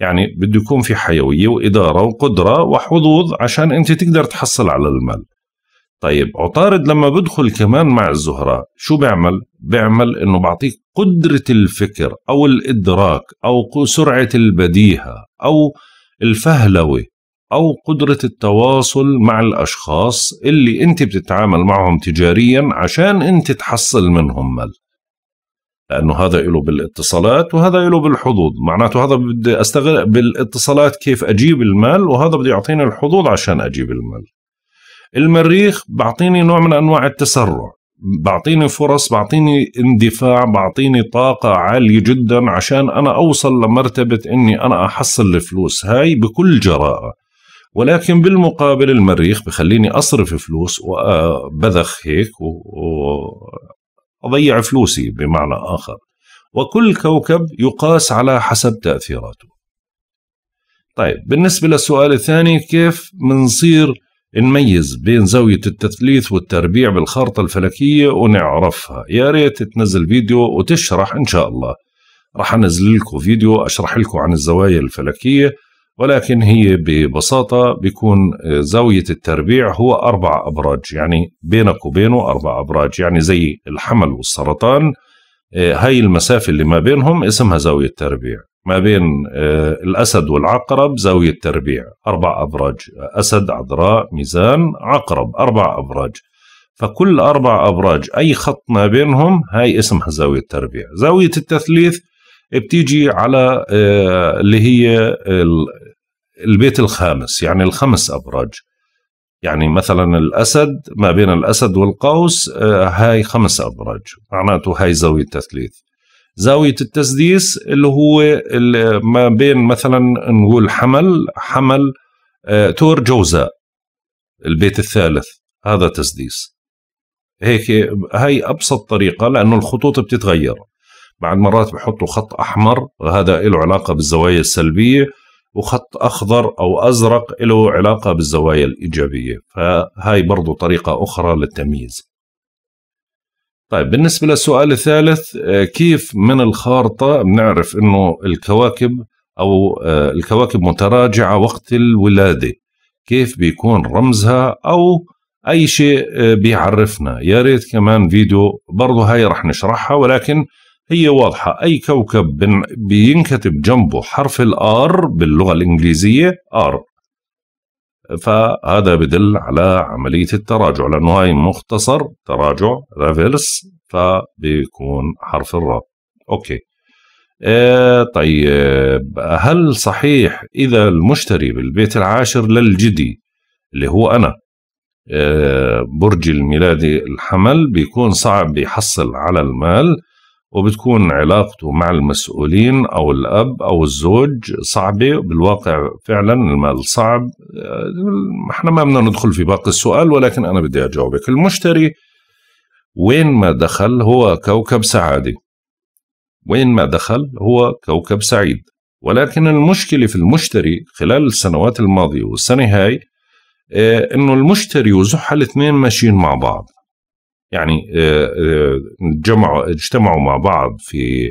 يعني بده يكون في حيوية وإدارة وقدرة وحظوظ عشان أنت تقدر تحصل على المال طيب عطارد لما بدخل كمان مع الزهرة شو بيعمل؟ بيعمل انه بعطيك قدرة الفكر او الادراك او سرعة البديهة او الفهلوة أو قدرة التواصل مع الأشخاص اللي أنت بتتعامل معهم تجاريا عشان أنت تحصل منهم مال لأنه هذا إله بالاتصالات وهذا إله بالحظوظ معناته هذا بدي أستغل بالاتصالات كيف أجيب المال وهذا بدي يعطيني الحظوظ عشان أجيب المال المريخ بعطيني نوع من أنواع التسرع بعطيني فرص بعطيني اندفاع بعطيني طاقة عالية جدا عشان أنا أوصل لمرتبة أني أنا أحصل الفلوس هاي بكل جراءة ولكن بالمقابل المريخ بخليني اصرف فلوس وبذخ هيك واضيع فلوسي بمعنى اخر وكل كوكب يقاس على حسب تاثيراته طيب بالنسبه للسؤال الثاني كيف بنصير نميز بين زاوية التثليث والتربيع بالخارطة الفلكية ونعرفها يا ريت تنزل فيديو وتشرح إن شاء الله راح أنزل لكم فيديو أشرح لكم عن الزوايا الفلكية ولكن هي ببساطة بيكون آه، زاوية التربيع هو أربع أبراج يعني بينك وبينه أربع أبراج يعني زي الحمل والسرطان آه، هاي المسافة اللي ما بينهم اسمها زاوية تربيع ما بين آه، الأسد والعقرب زاوية تربيع أربع أبراج أسد عذراء ميزان عقرب أربع أبراج فكل أربع أبراج أي خط ما بينهم هاي اسمها زاوية تربيع زاوية التثليث بتيجي على آه، اللي هي البيت الخامس يعني الخمس أبراج يعني مثلا الأسد ما بين الأسد والقوس آه، هاي خمس أبراج معناته هاي زاوية تثليث زاوية التسديس اللي هو اللي ما بين مثلا نقول حمل حمل آه، تور جوزاء البيت الثالث هذا تسديس هيك هاي أبسط طريقة لأنه الخطوط بتتغير بعد مرات بحطوا خط احمر هذا له علاقه بالزوايا السلبيه وخط اخضر او ازرق له علاقه بالزوايا الايجابيه فهاي برضو طريقه اخرى للتمييز طيب بالنسبه للسؤال الثالث آه، كيف من الخارطه بنعرف انه الكواكب او آه، الكواكب متراجعه وقت الولاده كيف بيكون رمزها او اي شيء آه، بيعرفنا يا ريت كمان فيديو برضه هاي رح نشرحها ولكن هي واضحة أي كوكب بينكتب جنبه حرف الآر باللغة الإنجليزية آر فهذا بدل على عملية التراجع لأنه هاي مختصر تراجع ريفرس فبيكون حرف الراء أوكي آه طيب هل صحيح إذا المشتري بالبيت العاشر للجدي اللي هو أنا آه، برج برجي الميلادي الحمل بيكون صعب يحصل على المال وبتكون علاقته مع المسؤولين أو الأب أو الزوج صعبة بالواقع فعلا المال صعب احنا آه، ما بدنا ندخل في باقي السؤال ولكن أنا بدي أجاوبك المشتري وين ما دخل هو كوكب سعادة وين ما دخل هو كوكب سعيد ولكن المشكلة في المشتري خلال السنوات الماضية والسنة هاي آه، انه المشتري وزحل الاثنين ماشيين مع بعض يعني آه، آه، جمعوا اجتمعوا مع بعض في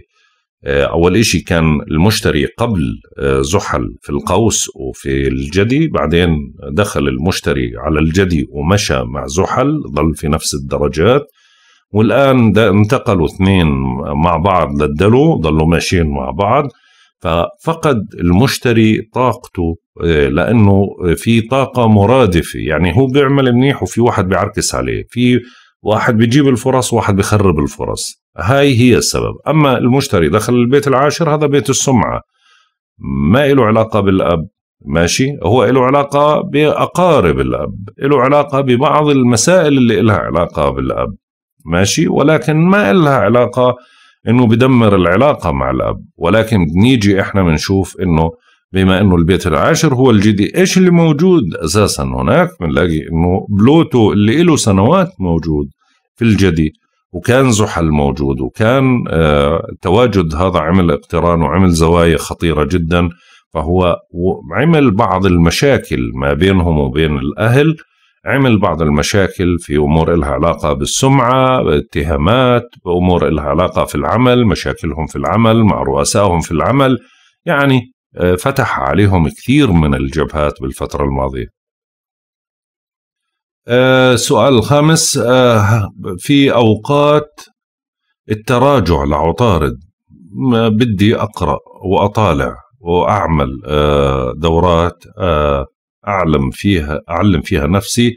آه، اول شيء كان المشتري قبل زحل في القوس وفي الجدي بعدين دخل المشتري على الجدي ومشى مع زحل ظل في نفس الدرجات والان انتقلوا اثنين مع بعض للدلو ظلوا ماشيين مع بعض ففقد المشتري طاقته لانه في طاقه مرادفه يعني هو بيعمل منيح وفي واحد بيعركس عليه في واحد بيجيب الفرص واحد بيخرب الفرص هاي هي السبب أما المشتري دخل البيت العاشر هذا بيت السمعة ما له علاقة بالأب ماشي هو له علاقة بأقارب الأب له علاقة ببعض المسائل اللي لها علاقة بالأب ماشي ولكن ما لها علاقة انه بدمر العلاقة مع الاب ولكن نيجي احنا بنشوف انه بما انه البيت العاشر هو الجي دي ايش اللي موجود اساسا هناك بنلاقي انه بلوتو اللي له سنوات موجود في الجدي وكان زحل موجود وكان آه، تواجد هذا عمل اقتران وعمل زوايا خطيرة جدا فهو عمل بعض المشاكل ما بينهم وبين الأهل عمل بعض المشاكل في أمور لها علاقة بالسمعة باتهامات بأمور لها علاقة في العمل مشاكلهم في العمل مع رؤسائهم في العمل يعني آه، فتح عليهم كثير من الجبهات بالفترة الماضية السؤال آه، الخامس آه، في أوقات التراجع لعطارد بدي أقرأ وأطالع وأعمل دورات أعلم فيها أعلم فيها نفسي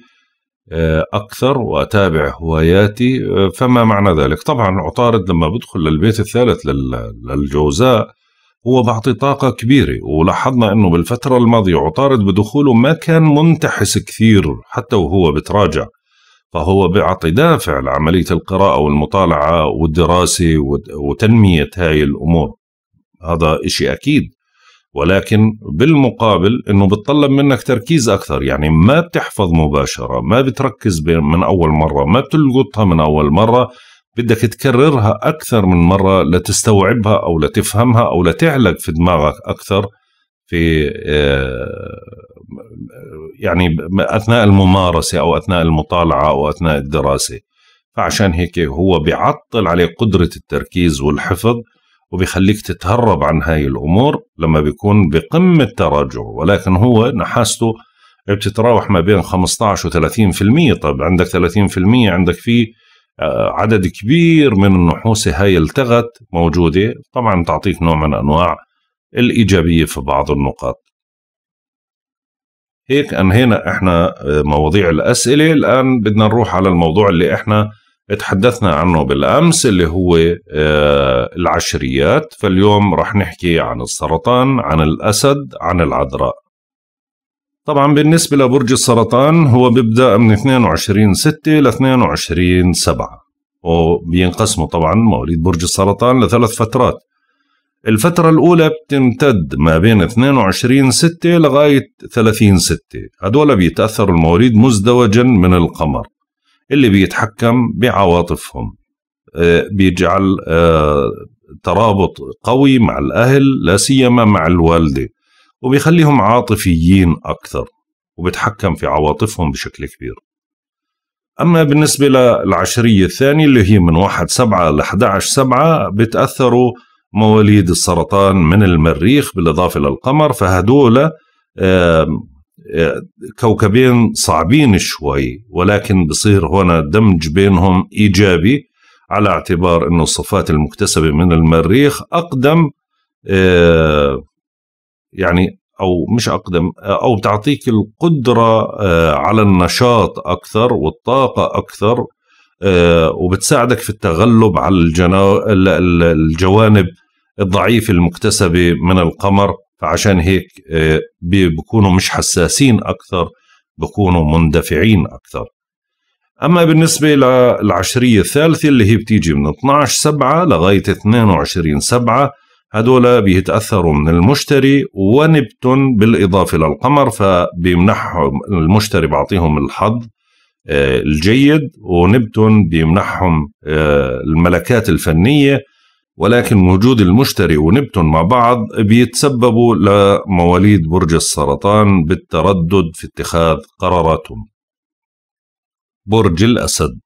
أكثر وأتابع هواياتي فما معنى ذلك؟ طبعا عطارد لما بدخل للبيت الثالث للجوزاء هو بعطي طاقة كبيرة ولاحظنا أنه بالفترة الماضية عطارد بدخوله ما كان منتحس كثير حتى وهو بتراجع فهو بيعطي دافع لعملية القراءة والمطالعة والدراسة وتنمية هاي الأمور هذا إشي أكيد ولكن بالمقابل أنه بتطلب منك تركيز أكثر يعني ما بتحفظ مباشرة ما بتركز من أول مرة ما بتلقطها من أول مرة بدك تكررها اكثر من مره لتستوعبها او لتفهمها او لتعلق في دماغك اكثر في آه، يعني اثناء الممارسه او اثناء المطالعه او اثناء الدراسه فعشان هيك هو بيعطل عليه قدره التركيز والحفظ وبيخليك تتهرب عن هاي الامور لما بيكون بقمه تراجع ولكن هو نحاسته بتتراوح ما بين 15 و 30% طب عندك 30% عندك فيه آه، عدد كبير من النحوس هاي التغت موجودة طبعا تعطيك نوع من أنواع الإيجابية في بعض النقاط هيك أنهينا إحنا آه، مواضيع الأسئلة الآن بدنا نروح على الموضوع اللي إحنا تحدثنا عنه بالأمس اللي هو آه، العشريات فاليوم رح نحكي عن السرطان عن الأسد عن العذراء طبعا بالنسبة لبرج السرطان هو بيبدأ من 22 6 ل 22 7 وبينقسموا طبعا مواليد برج السرطان لثلاث فترات الفترة الأولى بتمتد ما بين 22 6 لغاية 30 6 هدول بيتأثر المواليد مزدوجا من القمر اللي بيتحكم بعواطفهم آه، بيجعل آه، ترابط قوي مع الأهل لا سيما مع الوالدة وبيخليهم عاطفيين أكثر وبتحكم في عواطفهم بشكل كبير أما بالنسبة للعشرية الثانية اللي هي من 1 سبعة ل 11 سبعة بتأثروا مواليد السرطان من المريخ بالإضافة للقمر فهدول كوكبين صعبين شوي ولكن بصير هنا دمج بينهم إيجابي على اعتبار أنه الصفات المكتسبة من المريخ أقدم يعني او مش اقدم او تعطيك القدره آه، على النشاط اكثر والطاقه اكثر آه، وبتساعدك في التغلب على الجوانب الضعيفه المكتسبه من القمر فعشان هيك آه، بيكونوا مش حساسين اكثر بكونوا مندفعين اكثر اما بالنسبه للعشريه الثالثه اللي هي بتيجي من 12 7 لغايه 22 7 هدول بيتأثروا من المشتري ونبتون بالإضافة للقمر فبيمنحهم المشتري بعطيهم الحظ آه، الجيد ونبتون بيمنحهم آه، الملكات الفنية ولكن وجود المشتري ونبتون مع بعض بيتسببوا لمواليد برج السرطان بالتردد في اتخاذ قراراتهم برج الأسد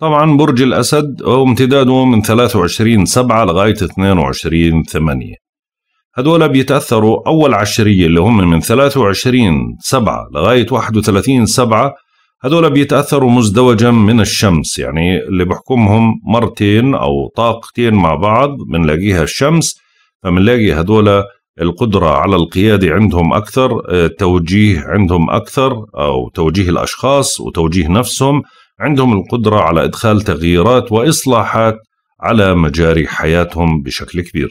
طبعا برج الأسد هو امتداده من 23 سبعة لغاية 22 ثمانية هدول بيتأثروا أول عشرية اللي هم من 23 سبعة لغاية 31 سبعة هدول بيتأثروا مزدوجا من الشمس يعني اللي بحكمهم مرتين أو طاقتين مع بعض بنلاقيها الشمس فبنلاقي هدول القدرة على القيادة عندهم أكثر التوجيه آه، عندهم أكثر أو توجيه الأشخاص وتوجيه نفسهم عندهم القدرة على إدخال تغييرات وإصلاحات على مجاري حياتهم بشكل كبير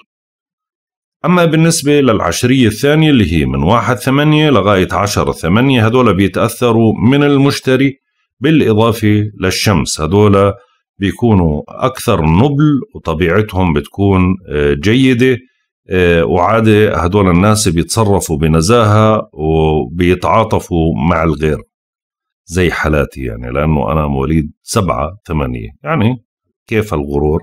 أما بالنسبة للعشرية الثانية اللي هي من واحد ثمانية لغاية عشرة ثمانية هدول بيتأثروا من المشتري بالإضافة للشمس هدول بيكونوا أكثر نبل وطبيعتهم بتكون آه، جيدة آه، وعادة هدول الناس بيتصرفوا بنزاهة وبيتعاطفوا مع الغير زي حالاتي يعني لانه انا مواليد سبعة ثمانية يعني كيف الغرور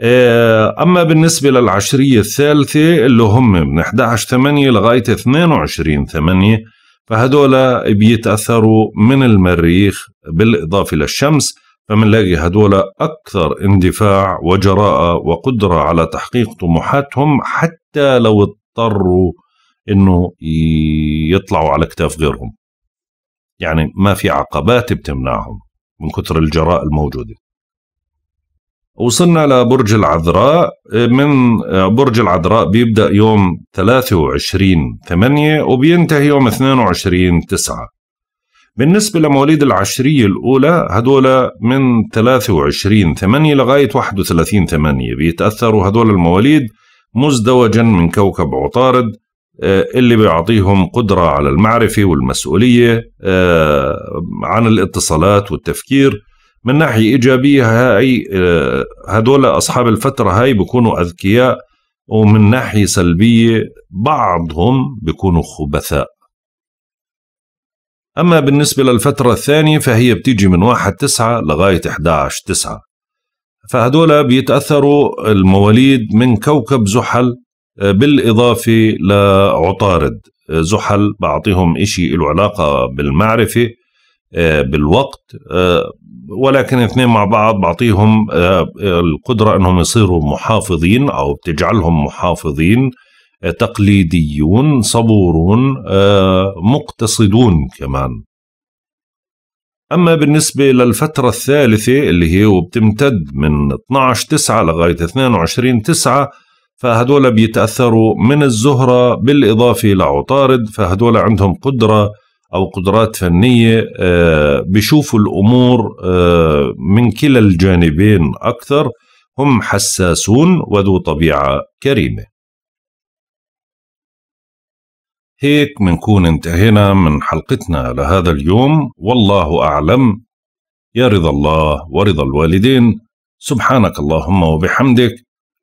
آه، اما بالنسبه للعشريه الثالثه اللي هم من 11 8 لغايه 22 8 فهدول بيتاثروا من المريخ بالاضافه للشمس فمنلاقي هدول اكثر اندفاع وجراءه وقدره على تحقيق طموحاتهم حتى لو اضطروا انه يطلعوا على كتاف غيرهم يعني ما في عقبات بتمنعهم من كثر الجراء الموجوده وصلنا لبرج العذراء من برج العذراء بيبدأ يوم 23 8 وبينتهي يوم 22 9 بالنسبة لمواليد العشرية الأولى هدول من 23 8 لغاية 31 8 بيتأثروا هدول المواليد مزدوجا من كوكب عطارد آه، اللي بيعطيهم قدرة على المعرفة والمسؤولية آه، عن الاتصالات والتفكير من ناحية إيجابية هاي آه، هدول أصحاب الفترة هاي بيكونوا أذكياء ومن ناحية سلبية بعضهم بيكونوا خبثاء أما بالنسبة للفترة الثانية فهي بتيجي من واحد تسعة لغاية 11 تسعة فهدول بيتأثروا المواليد من كوكب زحل آه، بالإضافة لعطارد آه، زحل بعطيهم شيء له علاقة بالمعرفة آه، بالوقت ولكن اثنين مع بعض بعطيهم القدرة أنهم يصيروا محافظين أو بتجعلهم محافظين تقليديون صبورون مقتصدون كمان أما بالنسبة للفترة الثالثة اللي هي وبتمتد من 12 9 لغاية 22 9 فهدول بيتأثروا من الزهرة بالإضافة لعطارد فهدول عندهم قدرة أو قدرات فنية آه، بيشوفوا الأمور آه، من كلا الجانبين أكثر هم حساسون وذو طبيعة كريمة هيك منكون انتهينا من حلقتنا لهذا اليوم والله أعلم يا رضا الله ورضا الوالدين سبحانك اللهم وبحمدك